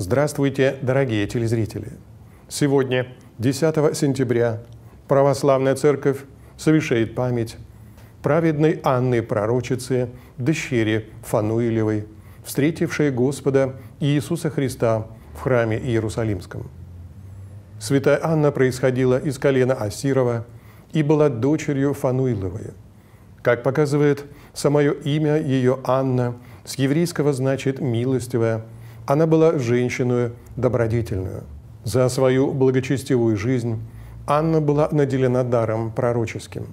Здравствуйте, дорогие телезрители! Сегодня, 10 сентября, Православная Церковь совершает память праведной Анны Пророчицы, дочери Фануилевой, встретившей Господа Иисуса Христа в храме Иерусалимском. Святая Анна происходила из колена Асирова и была дочерью Фануиловой. Как показывает самое имя ее Анна, с еврейского значит «милостивая», она была женщиной добродетельную. За свою благочестивую жизнь Анна была наделена даром пророческим.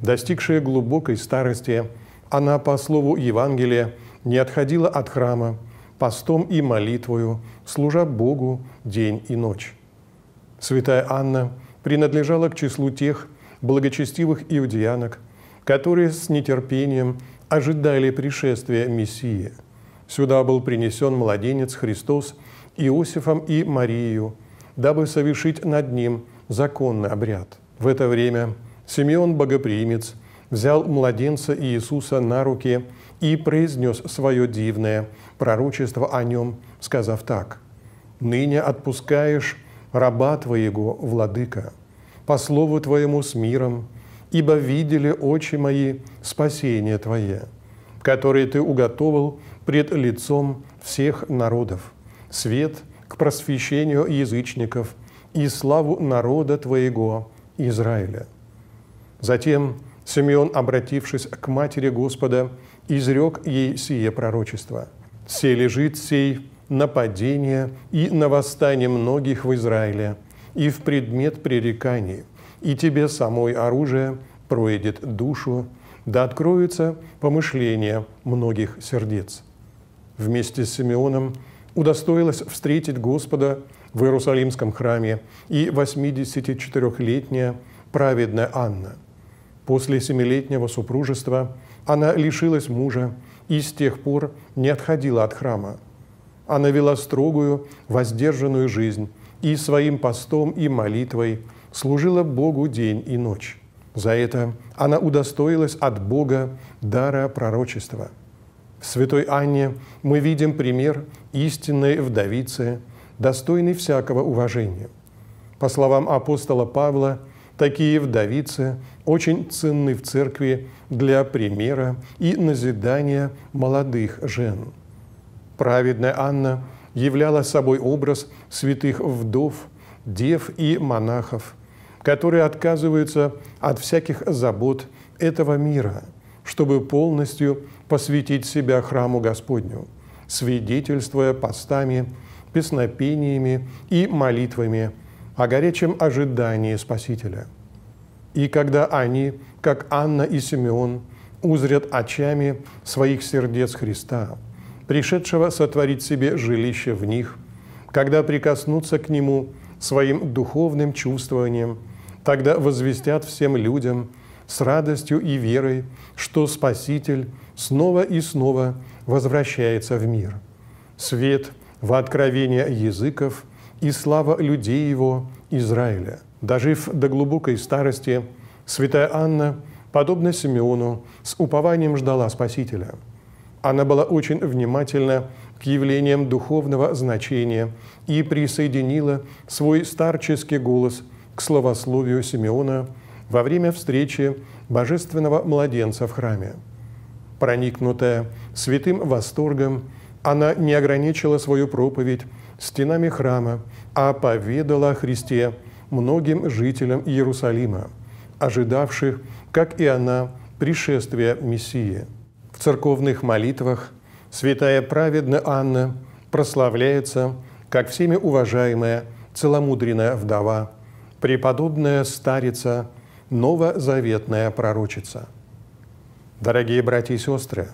Достигшая глубокой старости, она, по слову Евангелия, не отходила от храма, постом и молитвою, служа Богу день и ночь. Святая Анна принадлежала к числу тех благочестивых иудеянок, которые с нетерпением ожидали пришествия Мессии – Сюда был принесен младенец Христос Иосифом и Марию, дабы совершить над ним законный обряд. В это время Симеон Богоприимец взял младенца Иисуса на руки и произнес свое дивное пророчество о нем, сказав так. «Ныне отпускаешь раба Твоего, Владыка, по слову Твоему с миром, ибо видели очи мои спасение Твое» которые Ты уготовил пред лицом всех народов, свет к просвещению язычников и славу народа Твоего, Израиля». Затем Симеон, обратившись к матери Господа, изрек ей сие пророчество. «Се лежит сей нападение и на восстание многих в Израиле, и в предмет пререканий, и тебе самой оружие проедет душу, да откроется помышление многих сердец. Вместе с Симеоном удостоилась встретить Господа в Иерусалимском храме и 84-летняя праведная Анна. После семилетнего супружества она лишилась мужа и с тех пор не отходила от храма. Она вела строгую, воздержанную жизнь и своим постом и молитвой служила Богу день и ночь. За это она удостоилась от Бога дара пророчества. В святой Анне мы видим пример истинной вдовицы, достойной всякого уважения. По словам апостола Павла, такие вдовицы очень ценны в церкви для примера и назидания молодых жен. Праведная Анна являла собой образ святых вдов, дев и монахов – которые отказываются от всяких забот этого мира, чтобы полностью посвятить себя храму Господню, свидетельствуя постами, песнопениями и молитвами о горячем ожидании Спасителя. И когда они, как Анна и Симеон, узрят очами своих сердец Христа, пришедшего сотворить себе жилище в них, когда прикоснутся к Нему своим духовным чувствованием – Тогда возвестят всем людям с радостью и верой, что Спаситель снова и снова возвращается в мир. Свет во откровение языков и слава людей его Израиля. Дожив до глубокой старости, святая Анна, подобно Симеону, с упованием ждала Спасителя. Она была очень внимательна к явлениям духовного значения и присоединила свой старческий голос – к словословию Симеона во время встречи божественного младенца в храме. Проникнутая святым восторгом, она не ограничила свою проповедь стенами храма, а поведала о Христе многим жителям Иерусалима, ожидавших, как и она, пришествия Мессии. В церковных молитвах святая праведная Анна прославляется как всеми уважаемая целомудренная вдова – преподобная старица, новозаветная пророчица. Дорогие братья и сестры,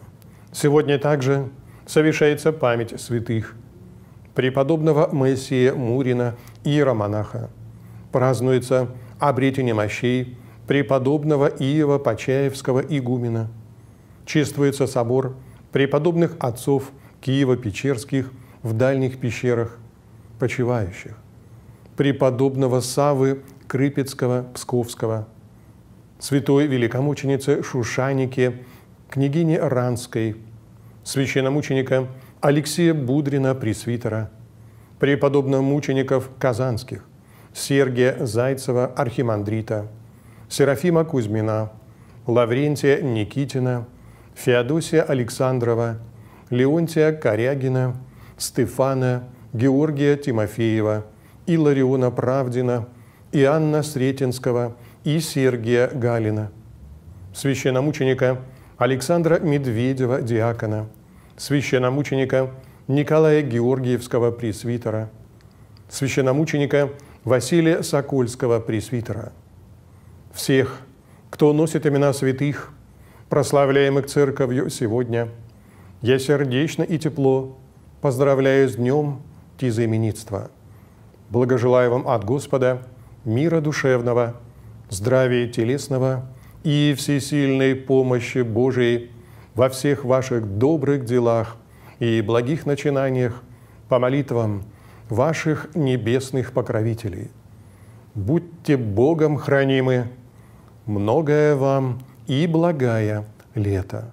сегодня также совершается память святых преподобного Моисея Мурина и иеромонаха. Празднуется обретение мощей преподобного Иева Почаевского игумена. Чествуется собор преподобных отцов Киева-Печерских в дальних пещерах почивающих – преподобного Савы Крыпецкого Псковского, святой великомученицы Шушаники, княгини Ранской, священномученика Алексея Будрина Пресвитера, преподобного мучеников Казанских, Сергия Зайцева Архимандрита, Серафима Кузьмина, Лаврентия Никитина, Феодосия Александрова, Леонтия Корягина, Стефана, Георгия Тимофеева – Илариона Правдина, и Сретенского, и Сергия Галина, священномученика Александра Медведева Диакона, священномученика Николая Георгиевского Пресвитера, священномученика Василия Сокольского Пресвитера. Всех, кто носит имена святых, прославляемых Церковью сегодня, я сердечно и тепло поздравляю с Днем Тизаименитства. Благожелаю вам от Господа мира душевного, здравия телесного и всесильной помощи Божией во всех ваших добрых делах и благих начинаниях по молитвам ваших небесных покровителей. Будьте Богом хранимы, многое вам и благая лето.